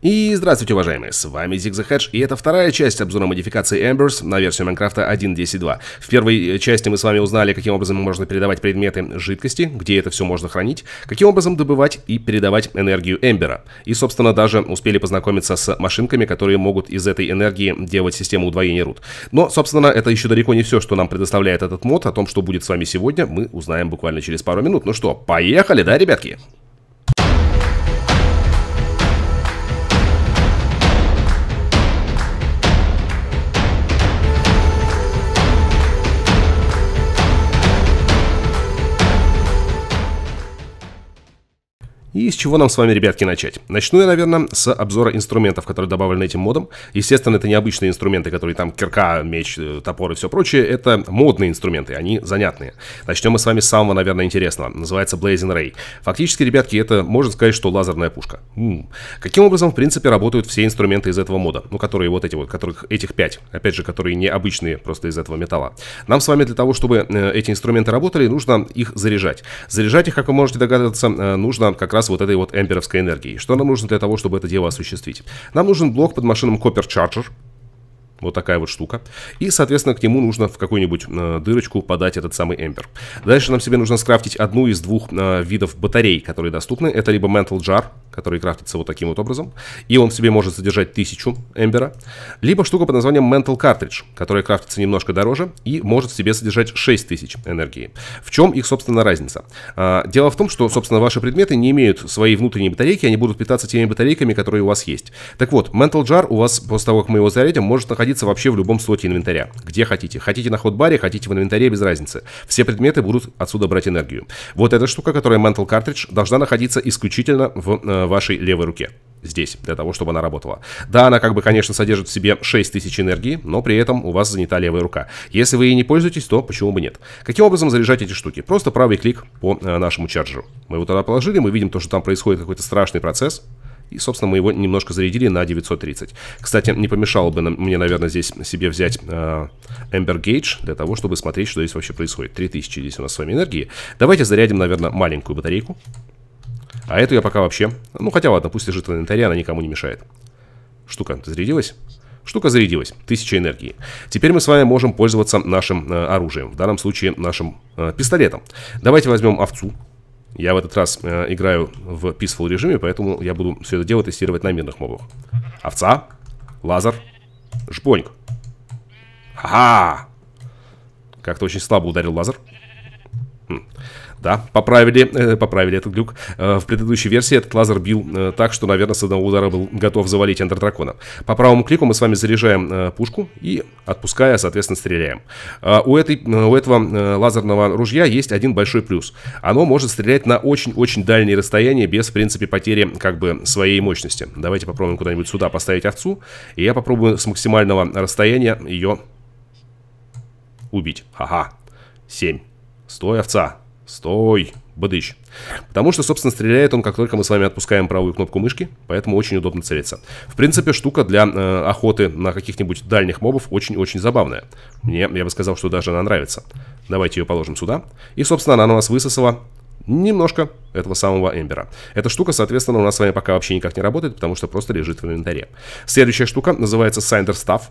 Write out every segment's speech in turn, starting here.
И здравствуйте, уважаемые, с вами ZigZaHedge, и это вторая часть обзора модификации Embers на версию Майнкрафта 1.10.2. В первой э, части мы с вами узнали, каким образом можно передавать предметы жидкости, где это все можно хранить, каким образом добывать и передавать энергию Эмбера. И, собственно, даже успели познакомиться с машинками, которые могут из этой энергии делать систему удвоения рут. Но, собственно, это еще далеко не все, что нам предоставляет этот мод. О том, что будет с вами сегодня, мы узнаем буквально через пару минут. Ну что, поехали, да, ребятки? И с чего нам с вами, ребятки, начать? Начну я, наверное, с обзора инструментов, которые добавлены этим модом. Естественно, это не обычные инструменты, которые там кирка, меч, э, топор и все прочее. Это модные инструменты, они занятные. Начнем мы с вами с самого, наверное, интересного. Называется Blazing Ray. Фактически, ребятки, это, можно сказать, что лазерная пушка. М-м. Каким образом, в принципе, работают все инструменты из этого мода? Ну, которые вот эти вот, которых этих пять. Опять же, которые необычные просто из этого металла. Нам с вами для того, чтобы э, эти инструменты работали, нужно их заряжать. Заряжать их, как вы можете догадаться, э, нужно как раз вот этой вот эмперовской энергией. Что нам нужно для того, чтобы это дело осуществить? Нам нужен блок под машином Copper Charger, вот такая вот штука. И, соответственно, к нему нужно в какую-нибудь э, дырочку подать этот самый эмбер Дальше нам себе нужно скрафтить одну из двух э, видов батарей, которые доступны. Это либо mental Jar, который крафтится вот таким вот образом, и он в себе может содержать тысячу эмбера, либо штука под названием mental Cartridge, которая крафтится немножко дороже и может в себе содержать 6000 энергии. В чем их, собственно, разница? Э, дело в том, что, собственно, ваши предметы не имеют своей внутренней батарейки, они будут питаться теми батарейками, которые у вас есть. Так вот, mental Jar у вас после того, как мы его зарядим, может находиться находиться вообще в любом слоте инвентаря, где хотите. Хотите на ходбаре, хотите в инвентаре, без разницы. Все предметы будут отсюда брать энергию. Вот эта штука, которая Mantle Cartridge, должна находиться исключительно в э, вашей левой руке здесь, для того, чтобы она работала. Да, она как бы, конечно, содержит в себе 6000 энергии, но при этом у вас занята левая рука. Если вы ей не пользуетесь, то почему бы нет? Каким образом заряжать эти штуки? Просто правый клик по э, нашему чарджеру. Мы его туда положили, мы видим то, что там происходит какой-то страшный процесс. И, собственно, мы его немножко зарядили на 930. Кстати, не помешало бы нам, мне, наверное, здесь себе взять Эмбер э, Гейдж для того, чтобы смотреть, что здесь вообще происходит. 3000 здесь у нас с вами энергии. Давайте зарядим, наверное, маленькую батарейку. А эту я пока вообще... Ну, хотя ладно, пусть лежит в инвентаре, она никому не мешает. Штука зарядилась? Штука зарядилась, 1000 энергии. Теперь мы с вами можем пользоваться нашим э, оружием, в данном случае нашим э, пистолетом. Давайте возьмем овцу, я в этот раз э, играю в peaceful режиме, поэтому я буду все это дело тестировать на мирных мобах. Овца, лазер, жбоньк. Ха! Как-то очень слабо ударил лазер. Хм. Да, поправили, э, поправили этот глюк. Э, в предыдущей версии этот лазер бил э, так, что, наверное, с одного удара был готов завалить дракона. По правому клику мы с вами заряжаем пушку и, отпуская, соответственно, стреляем. У, этой, у этого лазерного ружья есть один большой плюс. Оно может стрелять на очень-очень дальние расстояния без, в принципе, потери как бы своей мощности. Давайте попробуем куда-нибудь сюда поставить овцу. И я попробую с максимального расстояния ее убить. Ага. 7. Стой, овца. Стой, бадыч. Потому что, собственно, стреляет он, как только мы с вами отпускаем правую кнопку мышки, поэтому очень удобно целиться. В принципе, штука для э, охоты на каких-нибудь дальних мобов очень-очень забавная. Мне, я бы сказал, что даже она нравится. Давайте ее положим сюда. И, собственно, она у нас высосала немножко этого самого эмбера. Эта штука, соответственно, у нас с вами пока вообще никак не работает, потому что просто лежит в инвентаре. Следующая штука называется Sinder Staff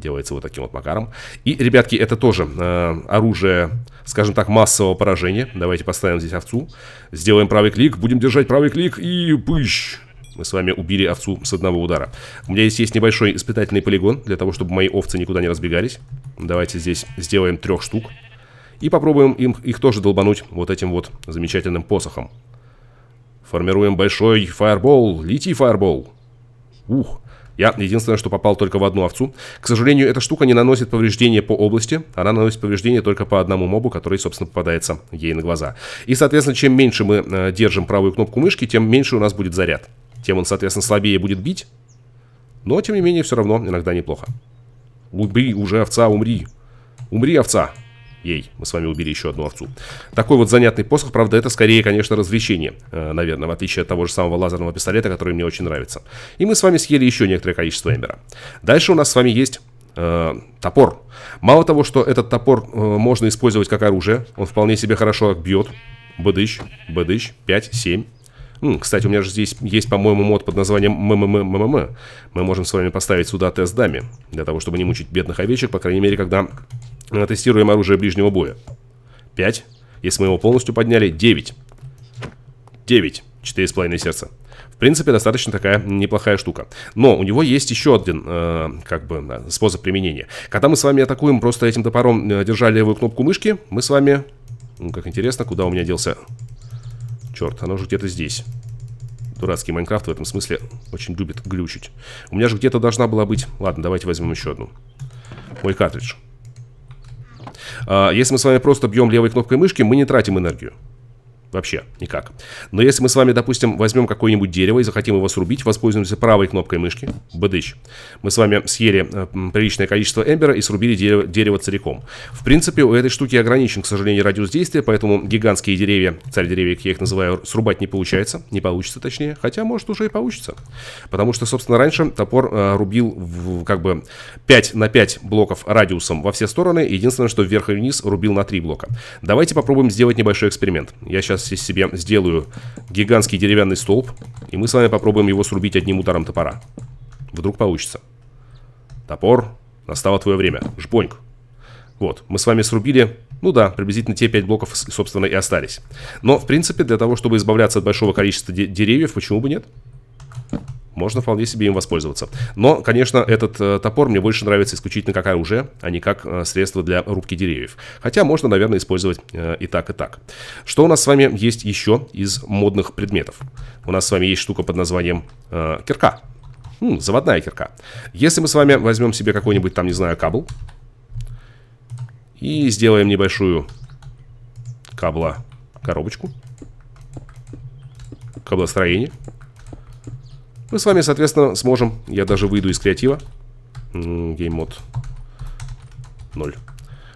делается вот таким вот макаром. И, ребятки, это тоже э, оружие, скажем так, массового поражения. Давайте поставим здесь овцу. Сделаем правый клик, будем держать правый клик и пыщ. Мы с вами убили овцу с одного удара. У меня здесь есть небольшой испытательный полигон, для того, чтобы мои овцы никуда не разбегались. Давайте здесь сделаем трех штук. И попробуем им, их тоже долбануть вот этим вот замечательным посохом. Формируем большой фаербол. Лети, фаербол. Ух, я единственное, что попал только в одну овцу. К сожалению, эта штука не наносит повреждения по области. Она наносит повреждения только по одному мобу, который, собственно, попадается ей на глаза. И, соответственно, чем меньше мы э, держим правую кнопку мышки, тем меньше у нас будет заряд. Тем он, соответственно, слабее будет бить. Но, тем не менее, все равно иногда неплохо. Убей уже, овца, умри. Умри, овца. Ей, мы с вами убили еще одну овцу. Такой вот занятный посох, правда, это скорее, конечно, развлечение, э, наверное, в отличие от того же самого лазерного пистолета, который мне очень нравится. И мы с вами съели еще некоторое количество эмбера. Дальше у нас с вами есть э, топор. Мало того, что этот топор э, можно использовать как оружие, он вполне себе хорошо бьет. Бдыщ, бдыщ, 5, 7. кстати, у меня же здесь есть, по-моему, мод под названием МММММ. Мы можем с вами поставить сюда тест дами, для того, чтобы не мучить бедных овечек, по крайней мере, когда тестируем оружие ближнего боя. 5. Если мы его полностью подняли, 9. 9. 4,5 сердца. В принципе, достаточно такая неплохая штука. Но у него есть еще один, э, как бы, способ применения. Когда мы с вами атакуем просто этим топором, э, держа левую кнопку мышки, мы с вами... Ну, как интересно, куда у меня делся... Черт, оно же где-то здесь. Дурацкий Майнкрафт в этом смысле очень любит глючить. У меня же где-то должна была быть... Ладно, давайте возьмем еще одну. Мой картридж. А, если мы с вами просто бьем левой кнопкой мышки, мы не тратим энергию. Вообще никак. Но если мы с вами, допустим, возьмем какое-нибудь дерево и захотим его срубить, воспользуемся правой кнопкой мышки, бдыч. Мы с вами съели э, приличное количество эмбера и срубили дерево, дерево целиком. В принципе, у этой штуки ограничен, к сожалению, радиус действия, поэтому гигантские деревья, царь деревья, как я их называю, срубать не получается. Не получится, точнее. Хотя, может, уже и получится. Потому что, собственно, раньше топор э, рубил в, как бы 5 на 5 блоков радиусом во все стороны. Единственное, что вверх и вниз рубил на 3 блока. Давайте попробуем сделать небольшой эксперимент. Я сейчас сейчас я себе сделаю гигантский деревянный столб. И мы с вами попробуем его срубить одним ударом топора. Вдруг получится. Топор, настало твое время. Жбоньк. Вот, мы с вами срубили, ну да, приблизительно те 5 блоков, собственно, и остались. Но, в принципе, для того, чтобы избавляться от большого количества деревьев, почему бы нет? можно вполне себе им воспользоваться. Но, конечно, этот э, топор мне больше нравится исключительно как оружие, а не как э, средство для рубки деревьев. Хотя можно, наверное, использовать э, и так, и так. Что у нас с вами есть еще из модных предметов? У нас с вами есть штука под названием э, кирка. Хм, заводная кирка. Если мы с вами возьмем себе какой-нибудь там, не знаю, кабл и сделаем небольшую кабла коробочку, каблостроение, мы с вами, соответственно, сможем. Я даже выйду из креатива. Гейммод 0.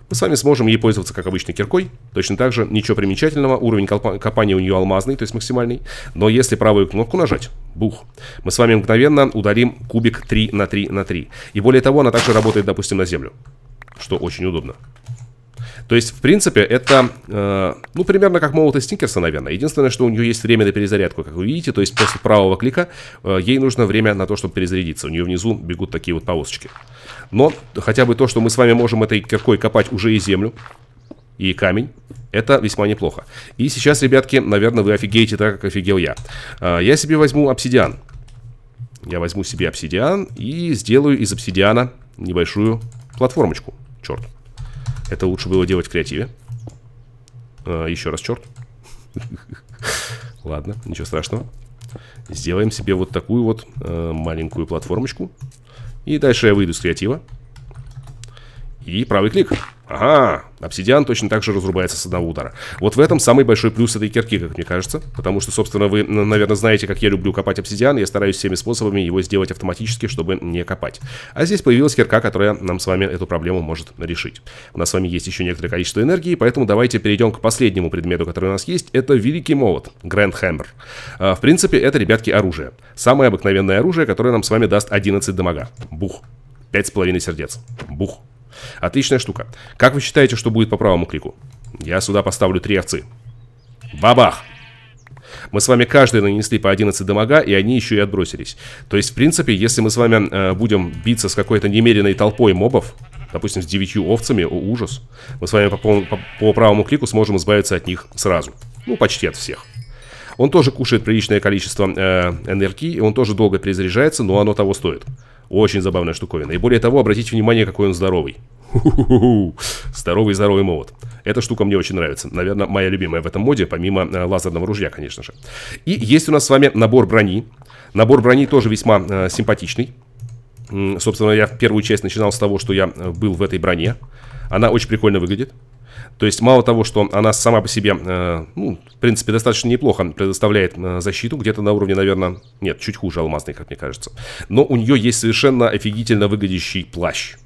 Мы с вами сможем ей пользоваться, как обычной киркой. Точно так же, ничего примечательного, уровень копания у нее алмазный, то есть максимальный. Но если правую кнопку нажать, бух, мы с вами мгновенно удалим кубик 3 на 3 на 3. И более того, она также работает, допустим, на землю, что очень удобно. То есть, в принципе, это, э, ну, примерно как молот и Сникерса, наверное. Единственное, что у нее есть время на перезарядку, как вы видите. То есть, после правого клика э, ей нужно время на то, чтобы перезарядиться. У нее внизу бегут такие вот полосочки. Но хотя бы то, что мы с вами можем этой киркой копать уже и землю, и камень. Это весьма неплохо. И сейчас, ребятки, наверное, вы офигеете так, как офигел я. Э, я себе возьму обсидиан. Я возьму себе обсидиан и сделаю из обсидиана небольшую платформочку. Черт. Это лучше было делать в креативе. А, еще раз, черт. Ладно, ничего страшного. Сделаем себе вот такую вот э, маленькую платформочку. И дальше я выйду с креатива. И правый клик. Ага, обсидиан точно так же разрубается с одного удара. Вот в этом самый большой плюс этой кирки, как мне кажется. Потому что, собственно, вы, наверное, знаете, как я люблю копать обсидиан. Я стараюсь всеми способами его сделать автоматически, чтобы не копать. А здесь появилась кирка, которая нам с вами эту проблему может решить. У нас с вами есть еще некоторое количество энергии, поэтому давайте перейдем к последнему предмету, который у нас есть. Это великий молот, Grand Hammer. А, в принципе, это, ребятки, оружие. Самое обыкновенное оружие, которое нам с вами даст 11 дамага. Бух. 5,5 сердец. Бух. Отличная штука. Как вы считаете, что будет по правому клику? Я сюда поставлю три овцы. Бабах! Мы с вами каждый нанесли по 11 дамага, и они еще и отбросились. То есть, в принципе, если мы с вами э, будем биться с какой-то немеренной толпой мобов, допустим, с 9 овцами, о, ужас, мы с вами по, по, по правому клику сможем избавиться от них сразу. Ну, почти от всех. Он тоже кушает приличное количество э, энергии, он тоже долго перезаряжается, но оно того стоит. Очень забавная штуковина. И более того, обратите внимание, какой он здоровый. Здоровый-здоровый молот. Эта штука мне очень нравится. Наверное, моя любимая в этом моде, помимо э, лазерного ружья, конечно же. И есть у нас с вами набор брони. Набор брони тоже весьма э, симпатичный. Собственно, я первую часть начинал с того, что я э, был в этой броне. Она очень прикольно выглядит. То есть мало того, что она сама по себе, э, ну, в принципе, достаточно неплохо предоставляет э, защиту, где-то на уровне, наверное, нет, чуть хуже алмазной, как мне кажется. Но у нее есть совершенно офигительно выглядящий плащ.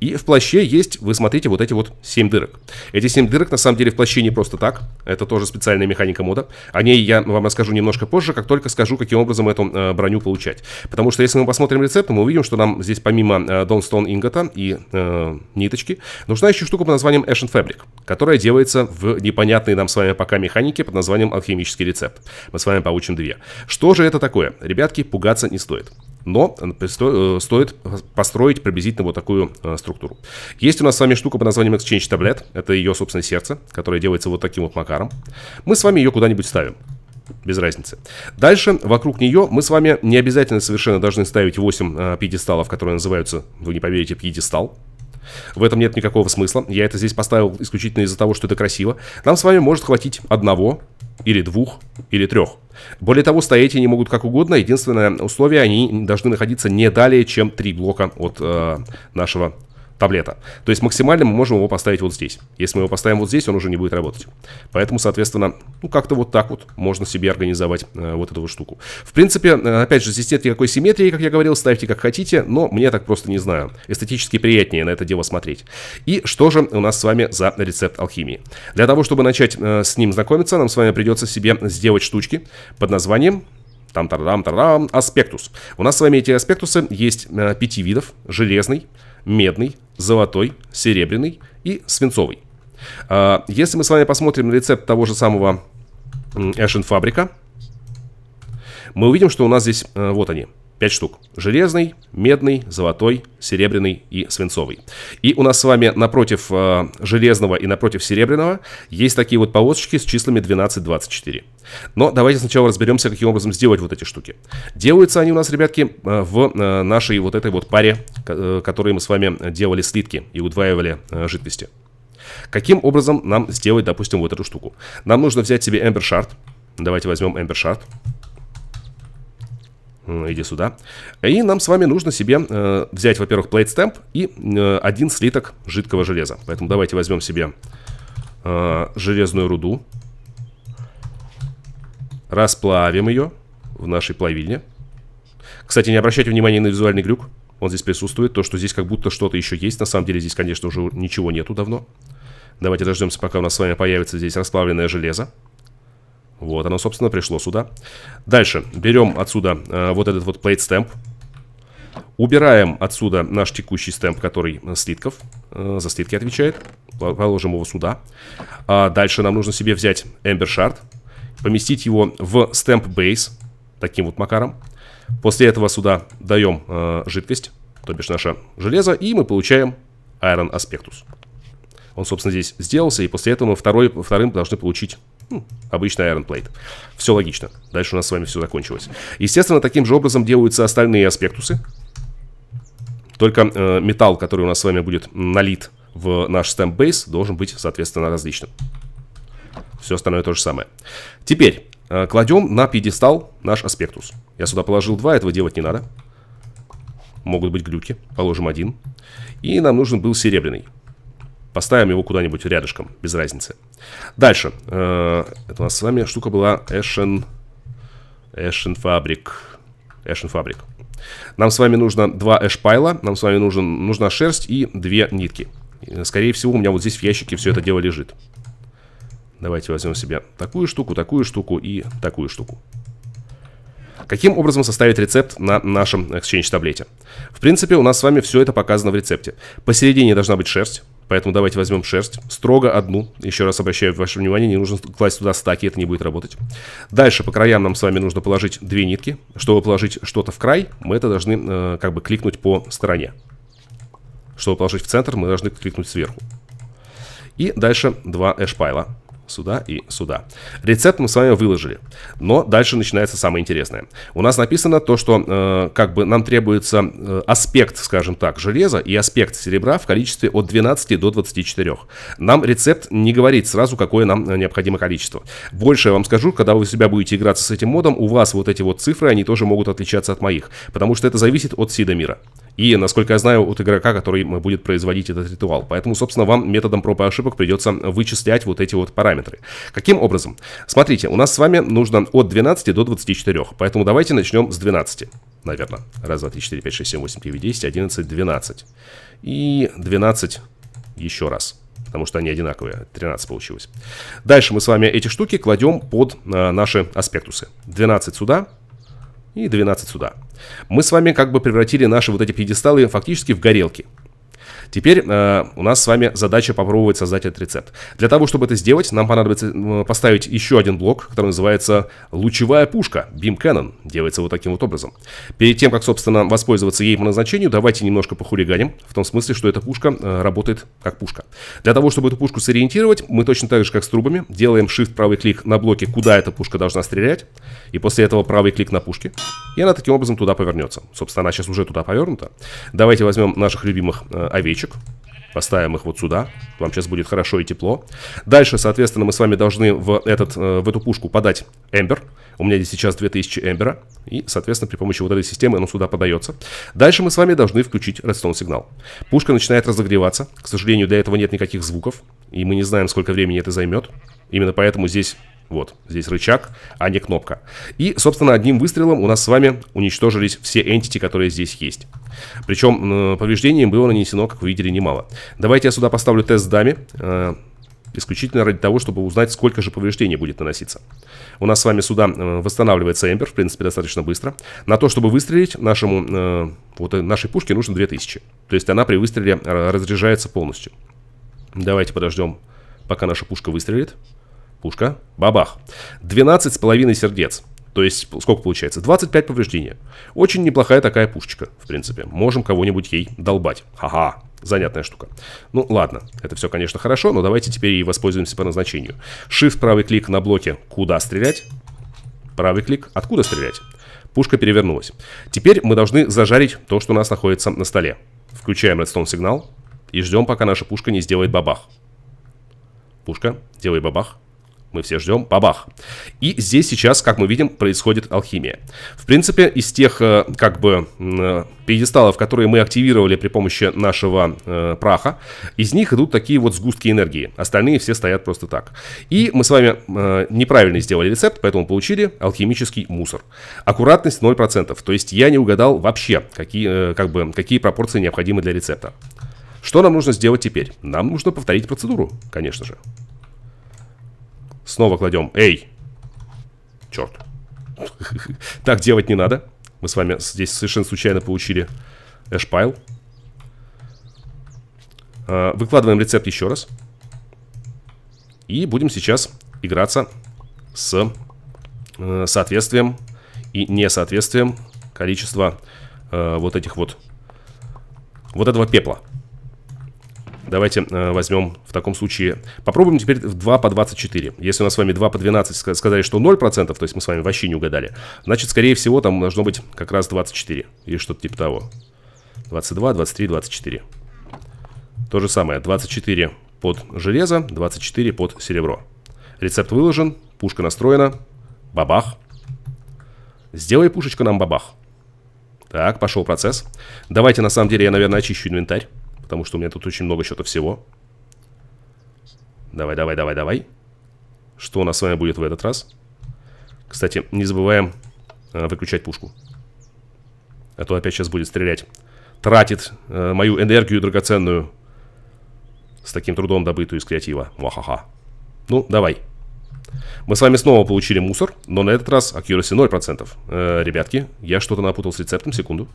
И в плаще есть, вы смотрите, вот эти вот 7 дырок. Эти 7 дырок на самом деле в плаще не просто так. Это тоже специальная механика мода. О ней я вам расскажу немножко позже, как только скажу, каким образом эту э, броню получать. Потому что если мы посмотрим рецепт, мы увидим, что нам здесь помимо э, Donstone ингота и э, ниточки, нужна еще штука под названием Ashen Fabric, которая делается в непонятной нам с вами пока механике под названием алхимический рецепт. Мы с вами получим две. Что же это такое? Ребятки, пугаться не стоит. Но э, э, стоит построить приблизительно вот такую э, структуру. Есть у нас с вами штука под названием Exchange Tablet. Это ее, собственное сердце, которое делается вот таким вот макаром. Мы с вами ее куда-нибудь ставим без разницы. Дальше, вокруг нее мы с вами не обязательно совершенно должны ставить 8 э, пьедесталов, которые называются, вы не поверите, пьедестал. В этом нет никакого смысла. Я это здесь поставил исключительно из-за того, что это красиво. Нам с вами может хватить одного, или двух, или трех. Более того, стоять они могут как угодно. Единственное условие, они должны находиться не далее, чем три блока от э, нашего таблета. То есть максимально мы можем его поставить вот здесь. Если мы его поставим вот здесь, он уже не будет работать. Поэтому, соответственно, ну как-то вот так вот можно себе организовать э, вот эту вот штуку. В принципе, э, опять же, здесь нет никакой симметрии, как я говорил, ставьте как хотите, но мне так просто не знаю. Эстетически приятнее на это дело смотреть. И что же у нас с вами за рецепт алхимии? Для того, чтобы начать э, с ним знакомиться, нам с вами придется себе сделать штучки под названием там-тарам-тарам, аспектус. У нас с вами эти аспектусы есть э, пяти видов. Железный, медный, золотой, серебряный и свинцовый. А, если мы с вами посмотрим на рецепт того же самого Ashen Fabric, мы увидим, что у нас здесь, э, вот они, 5 штук. Железный, медный, золотой, серебряный и свинцовый. И у нас с вами напротив э, железного и напротив серебряного есть такие вот полосочки с числами 12-24. Но давайте сначала разберемся, каким образом сделать вот эти штуки. Делаются они у нас, ребятки, э, в э, нашей вот этой вот паре, э, которые мы с вами делали слитки и удваивали э, жидкости. Каким образом нам сделать, допустим, вот эту штуку? Нам нужно взять себе эмбершард Давайте возьмем эмбершард Шард. Иди сюда. И нам с вами нужно себе э, взять, во-первых, plate stamp и э, один слиток жидкого железа. Поэтому давайте возьмем себе э, железную руду. Расплавим ее в нашей плавильне. Кстати, не обращайте внимания на визуальный глюк. Он здесь присутствует. То, что здесь как будто что-то еще есть. На самом деле здесь, конечно, уже ничего нету давно. Давайте дождемся, пока у нас с вами появится здесь расплавленное железо. Вот, оно, собственно, пришло сюда. Дальше берем отсюда э, вот этот вот plate stamp. Убираем отсюда наш текущий стемп, который слитков, э, за слитки отвечает. Положим его сюда. А дальше нам нужно себе взять Ember Shard, поместить его в стемп Base, таким вот макаром. После этого сюда даем э, жидкость, то бишь наше железо, и мы получаем Iron Aspectus. Он, собственно, здесь сделался, и после этого мы второй, вторым должны получить ну, обычный обычная Iron Plate. Все логично. Дальше у нас с вами все закончилось. Естественно, таким же образом делаются остальные аспектусы. Только э, металл, который у нас с вами будет налит в наш стемп-бейс, должен быть, соответственно, различным. Все остальное то же самое. Теперь э, кладем на пьедестал наш аспектус. Я сюда положил два, этого делать не надо. Могут быть глюки. Положим один. И нам нужен был серебряный. Поставим его куда-нибудь рядышком, без разницы. Дальше. Э, это у нас с вами штука была Ashen... Ashen Fabric. Ashen Fabric. Нам с вами нужно два эшпайла, нам с вами нужен, нужна шерсть и две нитки. Скорее всего, у меня вот здесь в ящике все это дело лежит. Давайте возьмем себе такую штуку, такую штуку и такую штуку. Каким образом составить рецепт на нашем Exchange таблете? В принципе, у нас с вами все это показано в рецепте. Посередине должна быть шерсть. Поэтому давайте возьмем шерсть. Строго одну. Еще раз обращаю ваше внимание, не нужно класть туда стаки, это не будет работать. Дальше по краям нам с вами нужно положить две нитки. Чтобы положить что-то в край, мы это должны э, как бы кликнуть по стороне. Чтобы положить в центр, мы должны кликнуть сверху. И дальше два эшпайла сюда и сюда. Рецепт мы с вами выложили. Но дальше начинается самое интересное. У нас написано то, что э, как бы нам требуется э, аспект, скажем так, железа и аспект серебра в количестве от 12 до 24. Нам рецепт не говорит сразу, какое нам э, необходимо количество. Больше я вам скажу, когда вы себя будете играться с этим модом, у вас вот эти вот цифры, они тоже могут отличаться от моих. Потому что это зависит от сида мира. И, насколько я знаю, от игрока, который будет производить этот ритуал. Поэтому, собственно, вам методом проб и ошибок придется вычислять вот эти вот параметры. Каким образом? Смотрите, у нас с вами нужно от 12 до 24. Поэтому давайте начнем с 12 наверное. Раз, два, три, четыре, пять, шесть, семь, восемь, девять, десять, одиннадцать, двенадцать. И двенадцать еще раз. Потому что они одинаковые. 13 получилось. Дальше мы с вами эти штуки кладем под э, наши аспектусы. 12 сюда, и 12 сюда. Мы с вами как бы превратили наши вот эти пьедесталы фактически в горелки. Теперь э, у нас с вами задача попробовать создать этот рецепт. Для того, чтобы это сделать, нам понадобится поставить еще один блок, который называется лучевая пушка, Beam Cannon. Делается вот таким вот образом. Перед тем, как, собственно, воспользоваться ей по назначению, давайте немножко похулиганим, в том смысле, что эта пушка э, работает как пушка. Для того, чтобы эту пушку сориентировать, мы точно так же, как с трубами, делаем shift правый клик на блоке, куда эта пушка должна стрелять, и после этого правый клик на пушке. И она таким образом туда повернется. Собственно, она сейчас уже туда повернута. Давайте возьмем наших любимых э, овечек. Поставим их вот сюда. Вам сейчас будет хорошо и тепло. Дальше, соответственно, мы с вами должны в, этот, э, в эту пушку подать эмбер. У меня здесь сейчас 2000 эмбера. И, соответственно, при помощи вот этой системы оно сюда подается. Дальше мы с вами должны включить редстоун сигнал. Пушка начинает разогреваться. К сожалению, для этого нет никаких звуков. И мы не знаем, сколько времени это займет. Именно поэтому здесь вот, здесь рычаг, а не кнопка. И, собственно, одним выстрелом у нас с вами уничтожились все entity, которые здесь есть. Причем повреждений было нанесено, как вы видели, немало. Давайте я сюда поставлю тест с дами э, исключительно ради того, чтобы узнать, сколько же повреждений будет наноситься. У нас с вами сюда э, восстанавливается эмпер в принципе, достаточно быстро. На то, чтобы выстрелить, нашему, э, вот нашей пушке нужно 2000. То есть она при выстреле э, разряжается полностью. Давайте подождем, пока наша пушка выстрелит. Пушка. Бабах. 12,5 сердец. То есть, сколько получается? 25 повреждения. Очень неплохая такая пушечка, в принципе. Можем кого-нибудь ей долбать. Ха-ха, занятная штука. Ну, ладно, это все, конечно, хорошо, но давайте теперь и воспользуемся по назначению. Shift, правый клик на блоке «Куда стрелять?» Правый клик «Откуда стрелять?» Пушка перевернулась. Теперь мы должны зажарить то, что у нас находится на столе. Включаем Redstone сигнал и ждем, пока наша пушка не сделает бабах. Пушка, делай бабах. Мы все ждем, бабах. И здесь сейчас, как мы видим, происходит алхимия. В принципе, из тех, э, как бы, э, пьедесталов, которые мы активировали при помощи нашего э, праха, из них идут такие вот сгустки энергии. Остальные все стоят просто так. И мы с вами э, неправильно сделали рецепт, поэтому получили алхимический мусор. Аккуратность 0%. То есть я не угадал вообще, какие, э, как бы, какие пропорции необходимы для рецепта. Что нам нужно сделать теперь? Нам нужно повторить процедуру, конечно же. Снова кладем. Эй! Черт. Так делать не надо. Мы с вами здесь совершенно случайно получили эшпайл. Выкладываем рецепт еще раз. И будем сейчас играться с э, соответствием и несоответствием количества э, вот этих вот вот этого пепла. Давайте э, возьмем в таком случае, попробуем теперь в 2 по 24. Если у нас с вами 2 по 12 сказали, что 0%, то есть мы с вами вообще не угадали, значит, скорее всего, там должно быть как раз 24 или что-то типа того. 22, 23, 24. То же самое, 24 под железо, 24 под серебро. Рецепт выложен, пушка настроена, бабах. Сделай пушечку нам бабах. Так, пошел процесс. Давайте, на самом деле, я, наверное, очищу инвентарь. Потому что у меня тут очень много чего-то всего. Давай, давай, давай, давай. Что у нас с вами будет в этот раз? Кстати, не забываем э, выключать пушку. А то опять сейчас будет стрелять. Тратит э, мою энергию драгоценную. С таким трудом добытую из креатива. Махаха. Ну, давай. Мы с вами снова получили мусор, но на этот раз accuracy 0%. Э, ребятки, я что-то напутал с рецептом, секунду.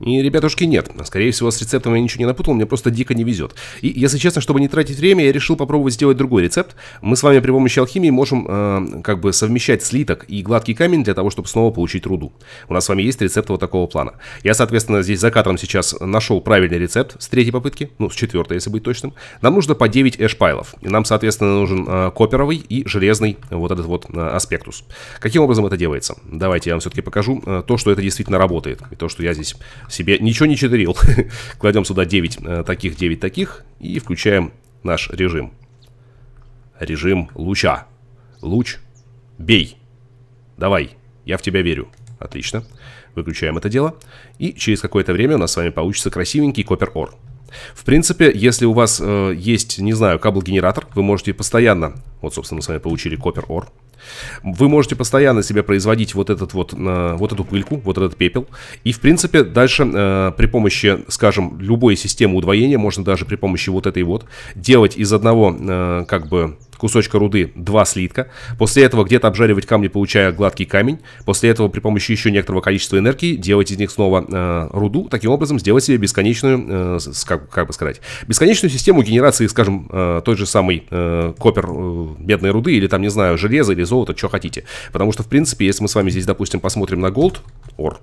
И, ребятушки, нет. Скорее всего, с рецептом я ничего не напутал, мне просто дико не везет. И, если честно, чтобы не тратить время, я решил попробовать сделать другой рецепт. Мы с вами при помощи алхимии можем э, как бы совмещать слиток и гладкий камень для того, чтобы снова получить руду. У нас с вами есть рецепт вот такого плана. Я, соответственно, здесь за кадром сейчас нашел правильный рецепт с третьей попытки, ну, с четвертой, если быть точным. Нам нужно по 9 эшпайлов. И нам, соответственно, нужен э, коперовый и железный э, вот этот вот э, аспектус. Каким образом это делается? Давайте я вам все-таки покажу э, то, что это действительно работает. И то, что я здесь себе ничего не читерил. Кладем сюда 9 э, таких, 9 таких и включаем наш режим. Режим луча. Луч, бей. Давай, я в тебя верю. Отлично. Выключаем это дело. И через какое-то время у нас с вами получится красивенький копер-ор. В принципе, если у вас э, есть, не знаю, кабл-генератор, вы можете постоянно... Вот, собственно, мы с вами получили копер-ор. Вы можете постоянно себе производить вот, этот вот, э, вот эту пыльку, вот этот пепел. И, в принципе, дальше э, при помощи, скажем, любой системы удвоения, можно даже при помощи вот этой вот, делать из одного э, как бы кусочка руды 2 слитка. После этого где-то обжаривать камни, получая гладкий камень. После этого при помощи еще некоторого количества энергии делать из них снова э, руду. Таким образом сделать себе бесконечную, э, с, как, как бы сказать, бесконечную систему генерации, скажем, э, той же самой э, копер э, медной руды или там, не знаю, железа или золота, что хотите. Потому что, в принципе, если мы с вами здесь, допустим, посмотрим на голд, ор,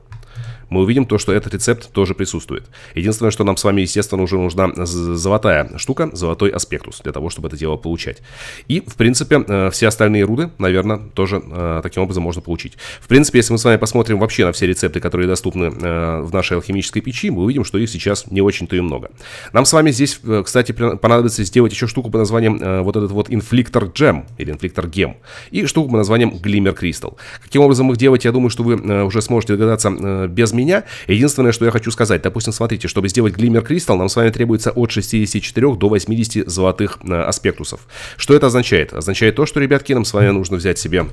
мы увидим то, что этот рецепт тоже присутствует. Единственное, что нам с вами, естественно, уже нужна золотая штука, золотой аспектус, для того, чтобы это дело получать. И, в принципе, э, все остальные руды, наверное, тоже э, таким образом можно получить. В принципе, если мы с вами посмотрим вообще на все рецепты, которые доступны э, в нашей алхимической печи, мы увидим, что их сейчас не очень-то и много. Нам с вами здесь, кстати, понадобится сделать еще штуку под названием вот этот вот инфликтор джем или инфликтор гем и штуку под названием глиммер кристалл. Каким образом их делать, я думаю, что вы уже сможете догадаться без меня. Единственное, что я хочу сказать, допустим, смотрите, чтобы сделать глиммер кристалл, нам с вами требуется от 64 до 80 золотых э, аспектусов. Что это означает? Означает то, что, ребятки, нам с вами нужно взять себе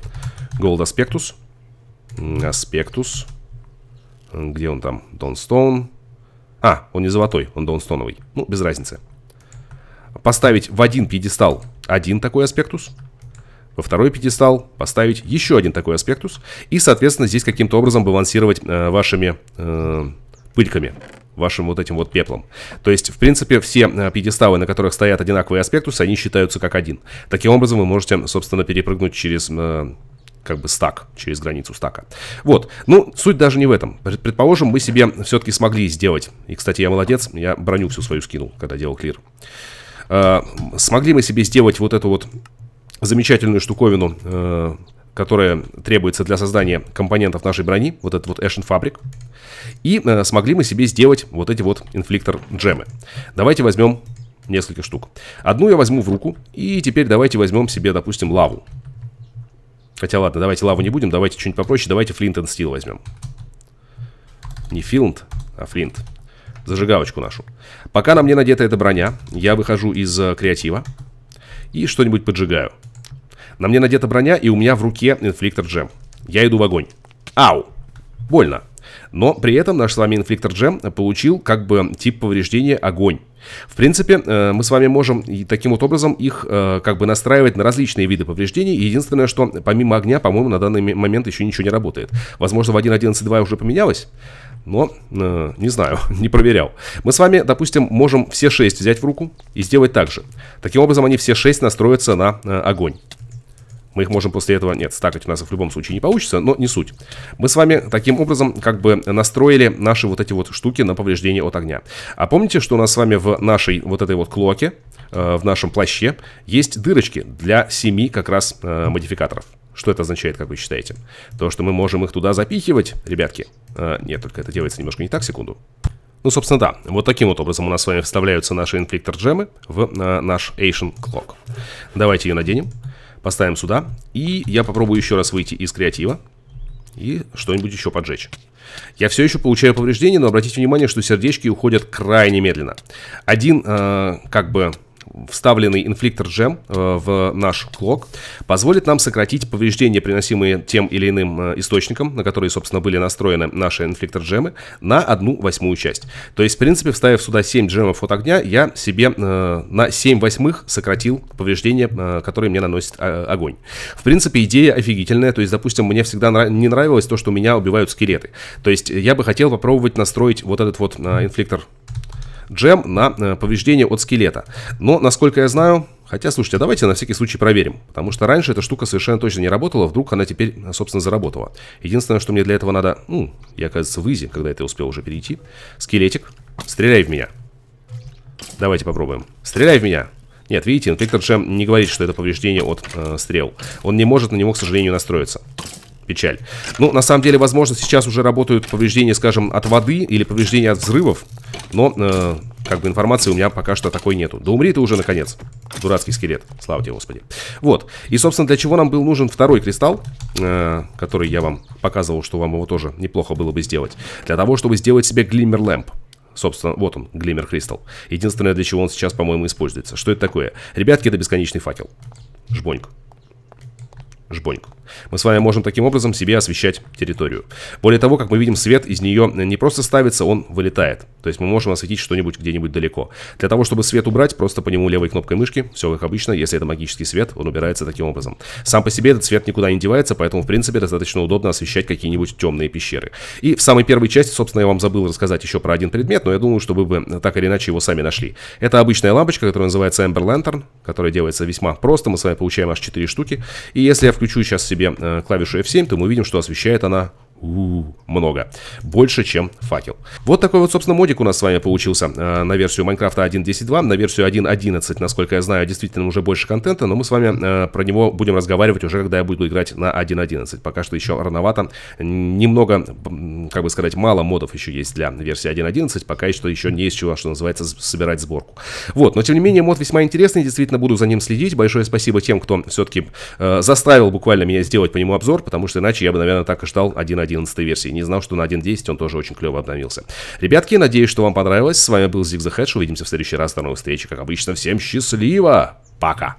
голд аспектус. Аспектус. Где он там? Донстоун. А, он не золотой, он донстоновый. Ну, без разницы. Поставить в один пьедестал один такой аспектус. Во второй пьедестал поставить еще один такой аспектус. И, соответственно, здесь каким-то образом балансировать э, вашими э, пыльками вашим вот этим вот пеплом. То есть, в принципе, все э, пьедесталы, на которых стоят одинаковые аспектусы, они считаются как один. Таким образом, вы можете, собственно, перепрыгнуть через э, как бы стак, через границу стака. Вот. Ну, суть даже не в этом. Предположим, мы себе все-таки смогли сделать. И, кстати, я молодец, я броню всю свою скинул, когда делал клир. Э, смогли мы себе сделать вот эту вот замечательную штуковину, э, которая требуется для создания компонентов нашей брони, вот этот вот Ashen Fabric. И э, смогли мы себе сделать вот эти вот инфликтор джемы. Давайте возьмем несколько штук. Одну я возьму в руку, и теперь давайте возьмем себе, допустим, лаву. Хотя ладно, давайте лаву не будем, давайте что-нибудь попроще, давайте флинт и стил возьмем. Не филнт, а флинт. Зажигалочку нашу. Пока на мне надета эта броня, я выхожу из э, креатива и что-нибудь поджигаю. На мне надета броня, и у меня в руке инфликтор джем. Я иду в огонь. Ау! Больно. Но при этом наш с вами инфликтор джем получил как бы тип повреждения огонь. В принципе, э, мы с вами можем таким вот образом их э, как бы настраивать на различные виды повреждений. Единственное, что помимо огня, по-моему, на данный момент еще ничего не работает. Возможно, в 1.11.2 уже поменялось, но э, не знаю, не проверял. Мы с вами, допустим, можем все 6 взять в руку и сделать так же. Таким образом, они все 6 настроятся на огонь. Мы их можем после этого... Нет, стакать у нас в любом случае не получится, но не суть. Мы с вами таким образом как бы настроили наши вот эти вот штуки на повреждение от огня. А помните, что у нас с вами в нашей вот этой вот клоаке, э, в нашем плаще, есть дырочки для семи как раз э, модификаторов. Что это означает, как вы считаете? То, что мы можем их туда запихивать, ребятки. Э, нет, только это делается немножко не так, секунду. Ну, собственно, да. Вот таким вот образом у нас с вами вставляются наши инфликтор джемы в э, наш Asian Clock. Давайте ее наденем. Поставим сюда. И я попробую еще раз выйти из креатива. И что-нибудь еще поджечь. Я все еще получаю повреждения, но обратите внимание, что сердечки уходят крайне медленно. Один, э, как бы вставленный инфликтор джем э, в наш клок позволит нам сократить повреждения, приносимые тем или иным э, источником, на которые, собственно, были настроены наши инфликтор джемы, на одну восьмую часть. То есть, в принципе, вставив сюда 7 джемов от огня, я себе э, на 7 восьмых сократил повреждения, которые мне наносит огонь. В принципе, идея офигительная. То есть, допустим, мне всегда не нравилось то, что меня убивают скелеты. То есть, я бы хотел попробовать настроить вот этот вот инфликтор джем на э, повреждение от скелета. Но, насколько я знаю, Хотя, слушайте, а давайте на всякий случай проверим, потому что раньше эта штука совершенно точно не работала, вдруг она теперь, э, собственно, заработала. Единственное, что мне для этого надо... Ну, я, кажется, в изи, когда это успел уже перейти. Скелетик, стреляй в меня. Давайте попробуем. Стреляй в меня. Нет, видите, инфектор Джем не говорит, что это повреждение от э, стрел. Он не может на него, к сожалению, настроиться. Печаль. Ну, на самом деле, возможно, сейчас уже работают повреждения, скажем, от воды или повреждения от взрывов. Но, э, как бы, информации у меня пока что такой нету. Да умри ты уже, наконец. Дурацкий скелет. Слава тебе, Господи. Вот. И, собственно, для чего нам был нужен второй кристалл, э, который я вам показывал, что вам его тоже неплохо было бы сделать. Для того, чтобы сделать себе глиммер лэмп. Собственно, вот он, Глиммер Кристалл. Единственное, для чего он сейчас, по-моему, используется. Что это такое? Ребятки, это бесконечный факел. Жбоньк. Жбоньк. Мы с вами можем таким образом себе освещать территорию. Более того, как мы видим, свет из нее не просто ставится, он вылетает. То есть мы можем осветить что-нибудь где-нибудь далеко. Для того, чтобы свет убрать, просто по нему левой кнопкой мышки, все как обычно, если это магический свет, он убирается таким образом. Сам по себе этот свет никуда не девается, поэтому, в принципе, достаточно удобно освещать какие-нибудь темные пещеры. И в самой первой части, собственно, я вам забыл рассказать еще про один предмет, но я думаю, что вы бы э, так или иначе его сами нашли. Это обычная лампочка, которая называется Ember Lantern, которая делается весьма просто, мы с вами получаем аж 4 штуки. И если я включу сейчас себе себе э, клавишу F7, то мы видим, что освещает она у -у -у, много. Больше, чем факел. Вот такой вот, собственно, модик у нас с вами получился э, на версию Майнкрафта 1.10.2, на версию 1.11, насколько я знаю, действительно уже больше контента, но мы с вами э, про него будем разговаривать уже, когда я буду играть на 1.11. Пока что еще рановато. Немного, как бы сказать, мало модов еще есть для версии 1.11, пока что еще не из чего, что называется, собирать сборку. Вот, но тем не менее, мод весьма интересный, действительно буду за ним следить. Большое спасибо тем, кто все-таки э, заставил буквально меня сделать по нему обзор, потому что иначе я бы, наверное, так и ждал 1.11 11 версии. Не знал, что на 1.10 он тоже очень клево обновился. Ребятки, надеюсь, что вам понравилось. С вами был Зиг The Hedge. Увидимся в следующий раз. До новых встреч. Как обычно, всем счастливо. Пока.